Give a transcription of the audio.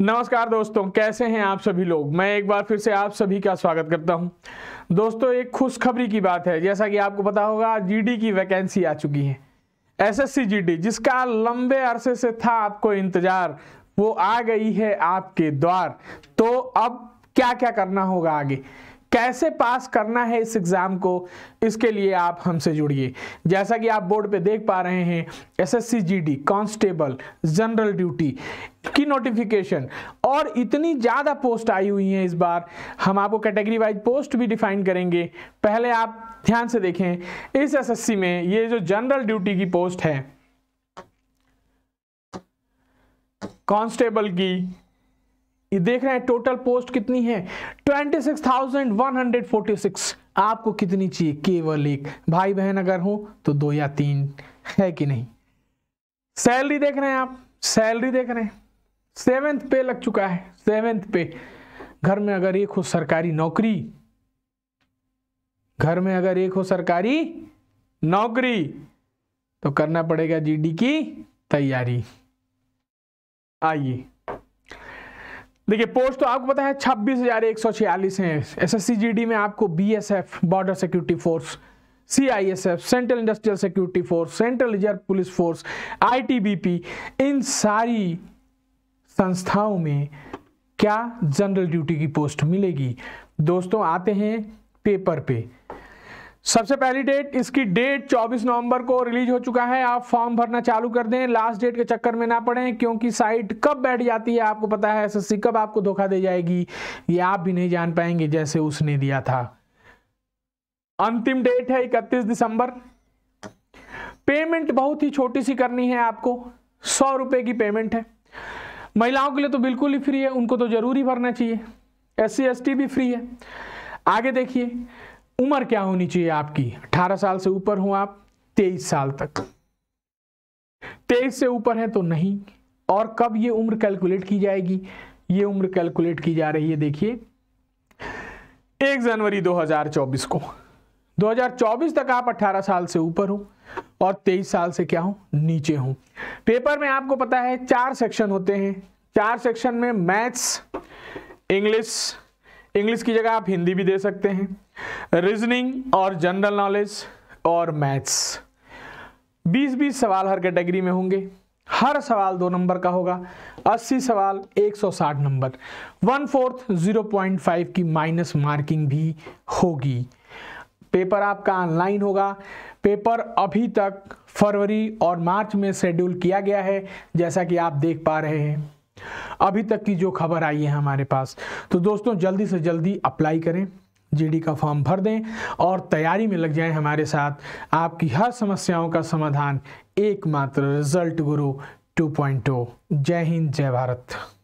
नमस्कार दोस्तों कैसे हैं आप सभी लोग मैं एक बार फिर से आप सभी का स्वागत करता हूं दोस्तों एक खुशखबरी की बात है जैसा कि आपको पता होगा जीडी की वैकेंसी आ चुकी है एसएससी जीडी जिसका लंबे अरसे से था आपको इंतजार वो आ गई है आपके द्वार तो अब क्या क्या करना होगा आगे कैसे पास करना है इस एग्ज़ाम को इसके लिए आप हमसे जुड़िए जैसा कि आप बोर्ड पे देख पा रहे हैं SSC GD constable general duty की नोटिफिकेशन और इतनी ज़्यादा पोस्ट आई हुई हैं इस बार हम आपको कैटेगरी वाइज पोस्ट भी डिफाइन करेंगे पहले आप ध्यान से देखें इस एसएससी में ये जो जनरल ड्यूटी की पोस्ट है कांस्टेबल की ये देख रहे हैं टोटल पोस्ट कितनी है 26,146 आपको कितनी चाहिए केवल एक भाई बहन अगर हो तो दो या तीन है कि नहीं सैलरी देख रहे हैं आप सैलरी देख रहे हैं सेवेंथ पे लग चुका है सेवेंथ पे घर में अगर एक हो सरकारी नौकरी घर में अगर एक हो सरकारी नौकरी तो करना पड़ेगा जीडी की तैयारी आइए देखिए पोस्ट तो आपको पता है छब्बीस हजार एक सौ छियालीस है जी डी में आपको BSF border security force CISF central industrial security force central reserve police force ITBP इन सारी संस्थाओं में क्या जनरल ड्यूटी की पोस्ट मिलेगी दोस्तों आते हैं पेपर पे सबसे पहली डेट इसकी डेट 24 नवंबर को रिलीज हो चुका है आप फॉर्म भरना चालू कर दें लास्ट डेट के चक्कर में ना पड़ें क्योंकि साइट कब बैठ जाती है आपको पता है एसएससी कब आपको धोखा दे जाएगी ये आप भी नहीं जान पाएंगे जैसे उसने दिया था अंतिम डेट है इकतीस दिसंबर पेमेंट बहुत ही छोटी सी करनी है आपको सौ रुपए की पेमेंट है महिलाओं के लिए तो बिल्कुल ही फ्री है उनको तो जरूरी भरना चाहिए एस सी भी फ्री है आगे देखिए उम्र क्या होनी चाहिए आपकी 18 साल से ऊपर हो आप 23 साल तक 23 से ऊपर है तो नहीं और कब ये उम्र कैलकुलेट की जाएगी ये उम्र कैलकुलेट की जा रही है देखिए एक जनवरी 2024 को 2024 तक आप 18 साल से ऊपर हो और 23 साल से क्या हो नीचे हो पेपर में आपको पता है चार सेक्शन होते हैं चार सेक्शन में मैथ्स इंग्लिश इंग्लिश की जगह आप हिंदी भी दे सकते हैं रीजनिंग और जनरल नॉलेज और मैथ्स 20-20 सवाल हर कैटेगरी में होंगे हर सवाल दो नंबर का होगा 80 सवाल 160 number one fourth zero point five की माइनस मार्किंग भी होगी पेपर आपका ऑनलाइन होगा पेपर अभी तक फरवरी और मार्च में शेड्यूल किया गया है जैसा कि आप देख पा रहे हैं अभी तक की जो खबर आई है हमारे पास तो दोस्तों जल्दी से जल्दी अप्लाई करें जीडी का फॉर्म भर दें और तैयारी में लग जाएं हमारे साथ आपकी हर समस्याओं का समाधान एकमात्र रिजल्ट गुरु 2.0 जय हिंद जय भारत